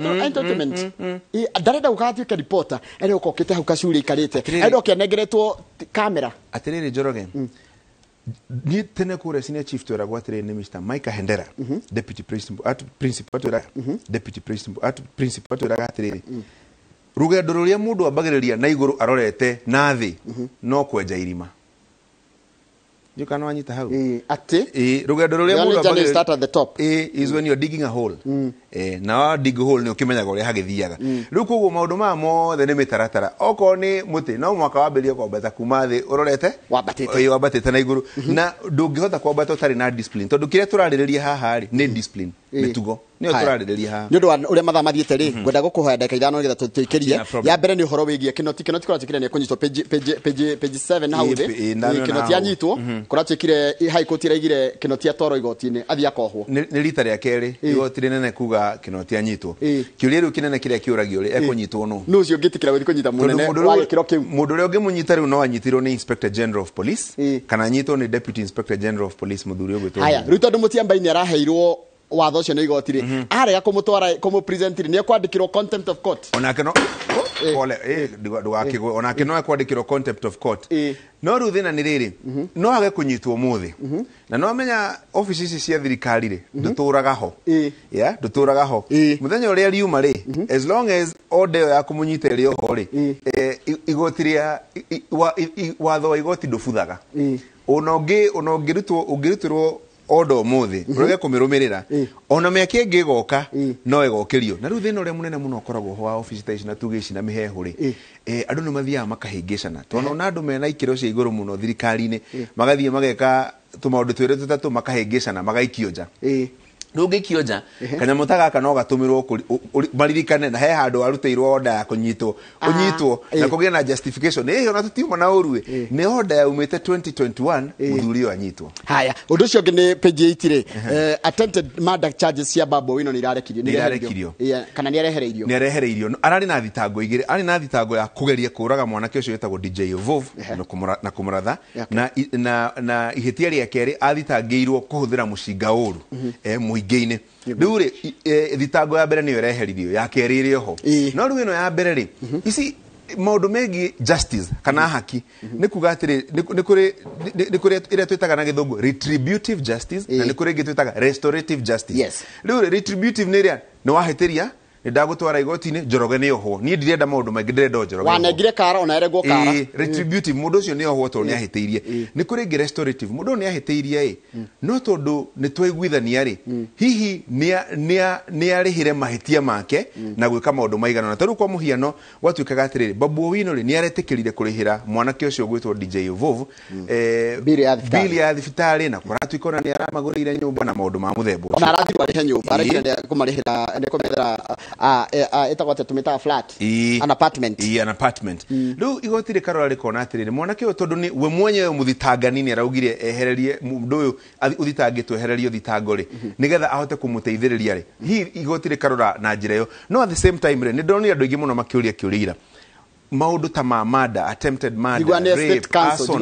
entertainment mm, mm, mm, ndarenda gũgatuĩke reporter enda gũka ũkĩte hau kacuri aikarĩte enda ũkĩanengeretwo kamera atĩrĩrĩ njoroge niä tene kå rä chief twä ragwo atä rä nä mr mike hendera mhm. deputy principal twä raga principal atä rä rä rugendo rå rä a må ndå ambagä rä ria na igå rå arorete na thä mhm. no kwenja irima njå kana wanyita hau atä rå gendo rå rä a må ndå ambagä rä ria is when you're digging a hole Eh, na dig hole nä å kä menyaga å rä a hagäthiaga mm. rä u koguo maå ndå maya mothe nä mä taratara okorwo nä må tä no mwaka wambä rie kwambata kuma thä å rorete wambatä te na igå rå mhm. na ndå ngä hota kwambata å tarä na tondå kä rä a tå rarä rä ria haharä nä mä tugo nä yo å wa å rä a mathaa mathiä rä mhm. ngwenda gå kå hoya ndagika ithano nä getha tå ikä rie ya mbere nä å horo wä giä kä noti kä noti kå ratwä kire nä ekå nyitwo hau thä kä noti anyitwo mhm. kå ratwä kire haikå tiraigire kä noti atoro igoti-inä athiä akohwo nä rita rä a kerä igoti rä nene kuga ta kino tia nyitwo kiuria riu kinene kiria kiuragio ri ekunyitwo no no ucio ngitikira guthi kunyita munene wa gikiro kiu mundu uria ungimunyita ri no anyitiro ni inspector general of police kana nyito ni deputy inspector general of police muthuri ugwitwo haya riu tondu mutiambai ni araheirwo watho ũcio nĩ igoti-rĩ mhm. arega kũmũtwara kũmũpresentire nĩ ekwandĩkĩrwo contempt of court onake no eh. eh, ndugakĩgwe eh. onake no ekwandĩkĩrwo contempt of court no rĩu na nĩ rĩrĩ mhm. no age kũnyitwo mũthĩ mhm. na no amenya obici ici cia thirikari rĩ ndũtũraga ho ya ndũtũraga ho mũthenya ũrĩa riuma rĩ as long as ode ĩyo ya kũmũnyita ĩrĩ oho rĩ igoti rĩa watho wa igoti ndũbuthaga ona ũngĩrutĩrwo oda umuthi urege mhm. kumirumirira mhm. ona miaka ingi goka mhm. no egokirio na ruthi no uria munene muno ukoragwo ho wa office ta ici na tuge ici na mihehu ri eh, andu ni mathiaga makahingicana tondå ona andå mena ikiro cia igũrũ muno thirikari ni magathiä mageka tå maå ndå twä rä tå tatå makahängä cana magaikio nja ndungikio nja kanyamå ta gaka no gatå mä maririkane na he handå arutĩirwo oda ya kå nyitwo å ah, nyitwo eh. na kå gä na ä ona tå tiuma na å ruä nä onda yaumä te må thuri å anyitwo haya å ndå å cio å ngä nä page itirä eh, cia babo ä no nä irarekirio kana nä arehereirio nä arehereirio ararä na thitango igä rä arä na thitango ya kå geria kå raga mwanake å cio wätagwo dj vov na kå må ratha na ihä tia rä a kerä athitangä irwo kå hå thä ra må cinga å ru mhm. eh, mũingĩ-inä rä u e, thitango ya mbere nä yo ĩreheririo ya kerä ĩrä oho no rä u ya mbere rä mhm. ici maũndũ ndå justice kana mhm. haki mhm. nä kuga atä rä nä kå rä na gä retributive justice na nä kå rä ä restorative justice rä u retributive nä ä rä a nä ndagå igoti njoroge nä ohwo niä ndirenda maå ndå maingä ndärenda wa negire kara ona eregwo kara må mm. ndå ũcio nä ohwo tondå mm. nä ahä tä irie mm. nä restorative rä ni ndå nä no tondå ni twaiguithania rä hihi ni arä hä re mahätia make na gwä ka maigana na taru kwa må hiano gwatuĩkaga babu owino rä nä aretä kä rire kå rä mwanake å cio dj vov eh, bili ya thibitarä na kå ratuĩka ona nä aramagå rä na maå ndå ma må ona arathirwo kwa he nyå mba ni kå uh, uh, tå mä taga flat an apartment an apartment mm. rä u igoti rä karora rä kona atä rä rä mwanake ũyũ tondå we mwenyewe må thitangani nä araugire ehererie må ũyũ å thitangä two ehererie å thitango rä mhm. nä getha ahote kå må teithä rä ria rä hihi igoti rä karora na njä ra ä yo no at the same time rä nä ndonire andå aingä må no makä å ria kä å rä ira maundu ta mada attempted murder rape arson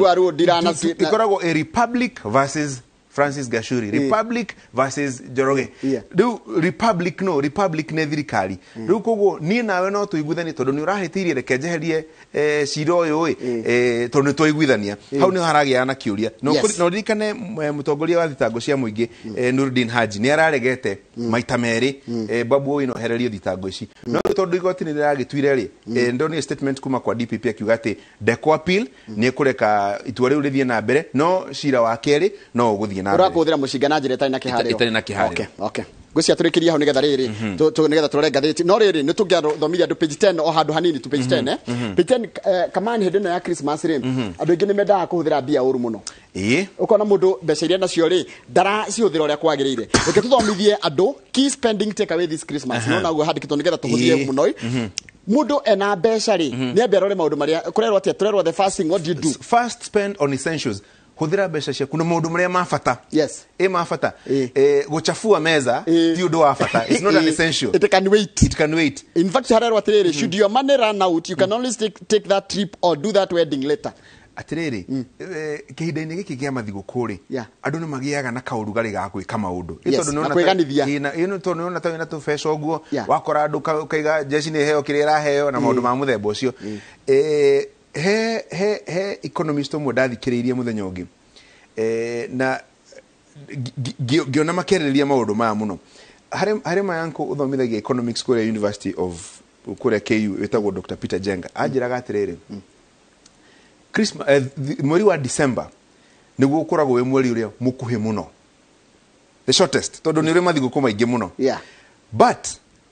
ikoragwo a republic versus Francis Gashuri yeah. Republic versus joroge yeah. riu Republic no Republic ne thirikari mm. riu koguo niĩ nawe no tũiguithanie tondũ nĩ ũrahĩtĩirie reke njeherie eh, cira ũyũ ĩ yeah. eh, tondũ nĩ twaiguithania yeah. hau nĩho haragĩa na kĩũria no yes. ririkane eh, mũtongoria wa thitango cia mũingĩ mm. eh, Nurdin Haji nĩ araregete mm. maita merĩ mm. eh, Babu Owino ehererio thitango ici mm. no tondũ igoti nĩ rĩragĩtuire rĩ mm. eh, ndonire statement kuma kwa DPP akiuga atĩ ndekwa appeal mm. nĩ ekũreka itua rĩu rĩthiĩ na mbere no cira wa kerĩ no ũgũthiĩ guthiä na ũrakå hå thä ra na njä ra ä tå rä kä rie hau nĩgetha rä rĩ mm-hmm. nĩgetha tå rore ngathä no rä rĩ nä tå ngä thomithia andå page ten o handå hanini tu page ten eh? mm-hmm, mm-hmm. page ten kamani eh, hä ndä ä no ya christmas rä andå aingĩ nä mendaga kå hå thä ra mbia å ru må no ukona mundu mbeca iria nacio rĩ ndaracihũthĩra ũrĩa kwagĩrĩire reke tũthomithie andå key spending take away this christmas nona uh-huh. guo handĩkĩtwo nĩgetha tũhũthie mũno mundu ena mbeca rĩ nĩambe arore maũndũ marĩa kũrerwo atĩa tũrerwo the fasting what do you do first spend on essentials kuthira mbeca ciaku na maundu maria ma yes e ma e gå meza ti å ndå wa bata it's not an essential it can wait it can wait in fact you harero atiriri mm. should your money run out you can only mm-hmm. take, take that trip or do that wedding later atiriri mm. eh, kihinda-inä gä kä gä a mathigå kå rä yeah. andå nä magä aga na kaårugarä ga gwä ka maå ndå tondå ona ta wä na tå guo wakora andu kaiga jeci ni heo kä rä na maå mm. ma må themba å cio mm he he he economist umwe ndathikiriirie muthenya ungi e, na ngiona makĩarĩrĩria maũndũ maya mũno harĩ mayanko ũthomithagia economics kũrĩa university of kũrĩa ku wĩtagwo dr peter jenga anjĩraga atĩrĩrĩ hmm, eh, mweri wa december nĩguo ũkoragwo wĩ mweri ũrĩa mũkuhĩ mũno the shortest tondũ nĩ ũrĩ mathigũkũ maingĩ mũno yeah. but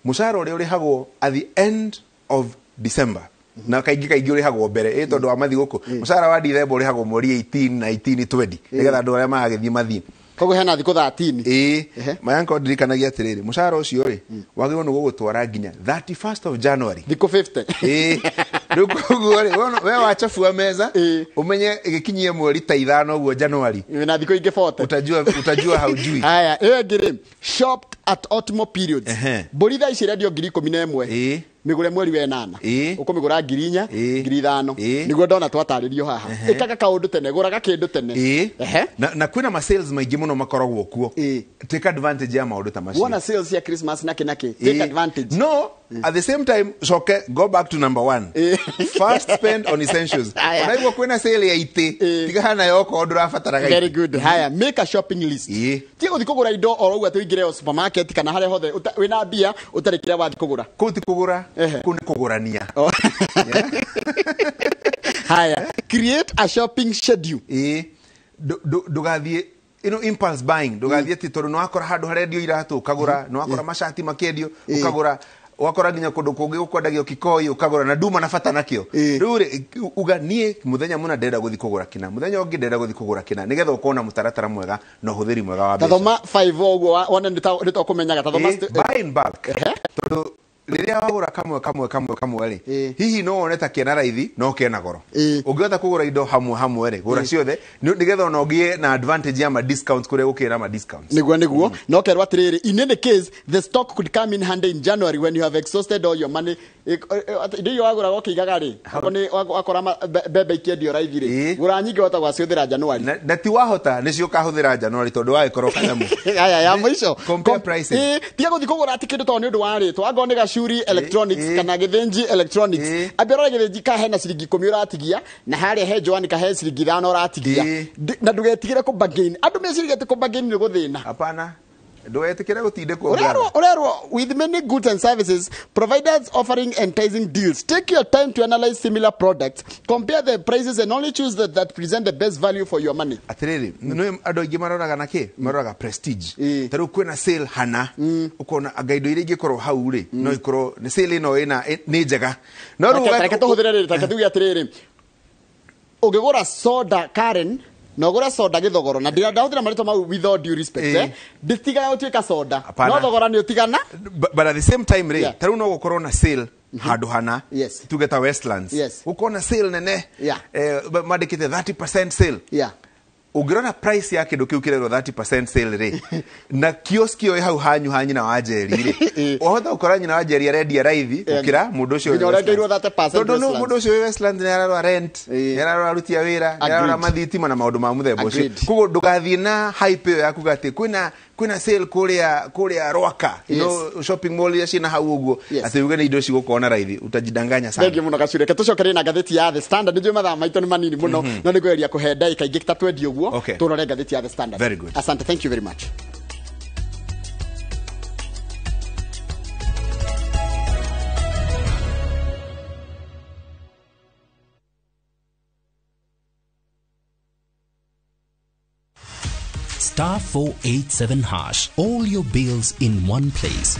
mũcara ũrĩa ũrĩhagwo at the end of december na kaingä kaingä å rä hagwo mbere ä tondå wa mathi gå kå må mm. cara wa ndithemba å rä hagwo mweri 18 20 nä mm. getha andå arä a magagä thiä mathiä koguo hena thikå thatini ä mayanko ndirikanagia atä rä rä må cara å cio rä mm. wagä nä gå gå twara nginya thikå rä u koguo rä we wa meza å menye gä kinyie mweri ta ithano å guo januari na thikå ingä utajua hau jui haya ä ngä rä at optimal periods mbũri thaa ici rendio ngiri ikũmi na ĩmwe migure mweri we nana ukumigura ngiri inya ngiri ithano niguo ndona twatarĩrio haha ĩkaga kaũndũ tene gũraga kĩndũ tene na, na kwĩna ma sales maingĩ makoragwo kuo take advantage ya maũndũ ta macio sales ya christmas nake nake take advantage no at the same time coke go back to number one first spend on essentials onaiguo kwĩna sale ya itĩ tigaha nayo okorwo ndũrabataraga very good haya make a shopping list tigũthi kũgũra indo orauga tũingĩre o supermarket market kana hare hothe wina mbia utari kira wathi kugura kuu ti kugura ku ni kugurania oh. haya create a shopping schedule ä ndågathiä ino impulse buying ndugathie mm. ti tondu akora handu hare dio iratu kagura mm-hmm. no akora mashati makedio ukagura wakoraginya kundu kungi ukwendagio kikoi ukagura na nduma nabata nakio riu ri uga nie muthenya muna ndenda guthi kugura kina muthenya ungi ndenda guthi kugura kina nigetha ukona mutaratara mwega no uhuthiri mwega wa mbeca tathoma 5 oguo wone kumenyaga tathoma buy in bulk rä wagå kamwe kamwe kamwe kamwe rä hihi no wone ta ena raithi no kena goro å ngä hota kå gå ra indo hamwe hamwe rä gå ra ciothe nä getha ona å ngä na advantage ya ma discounts kå rä a gå kä ra ma discounts nä guo nä guo mm. na kerwo atä rä rä in any case the stock could come in handy in january when you have exhausted all your money indo wagura gokiigaga ri ni wakora mbembe ikiendio raithi ri gura nyingi wata gwacihuthira januari na ti wahota nicio ukahuthira januari tondu wagikoro kanyamu aya ya mũico tiga guthi kugura ti kindu tondu ni undu wa ritwa angoo ni gacuri electronics kana githinji electronics ambi rore githinji ka hena ciringi ikumi uratigia na haria he joani kahe he ciringi ithano uratigia na ndugetigire kubagaini andu meciragia ati kubagaini ni guthina hapana ndwetikire gutindikwo urerwo with many goods and services providers offering enticing deals take your time to analyze similar products compare the prices and only choose that, that present the best value for your money atiriri mm. no andå aingä maroraga na kä mm. maroraga prestige mm. tarä u kwä sale hana mm. ukona anga indo iria ingä korwo hau rä mm. no ikorwo nä sale ä no nä njega no rä u reke tå hå thä re rä reke tuge atä rä soda karen na ugure soda thogoro na eh. ndahũthĩra marĩtwa mau without due respect eh? eh. ndĩtigage gũtuĩka soda no thogora nĩ ũtigana but at the same time korwo no na sale Mm -hmm. handå hana yes. tuge ta westlands yes. gå korwo na sale nene yeah. eh, mandä kä te 30 sale yeah ungiona price yake kindu kiu kirerwo 30% sale ri na kioski yo hau hanyu hanyu na wajeri ri wahota ukora nyina wajeri arendia raithi eh, ukira mundu ucio tondu nu mundu ucio wi westland ni ararwa rent eh. ni ararwa arutia wira ni ararwa mathitima na maundu ma muthemba ucio koguo ndugathie na hype yo yakuga ati kwina kwina sale kuria kuria rwaka yes. no shopping mall ya shina hau uguo yes. ati ugene ni indo ci gukona raithi utajidanganya sana thengiå må no gacureke tå cokerie na ngathäti ya the standard nä njå mathaa maitå manini muno mhm. no no nä kweria kå he ndaä kaingä ta twendi okay. tuone gazeti ya The Standard. Very good. Asante, thank you very much. star 487 hash all your bills in one place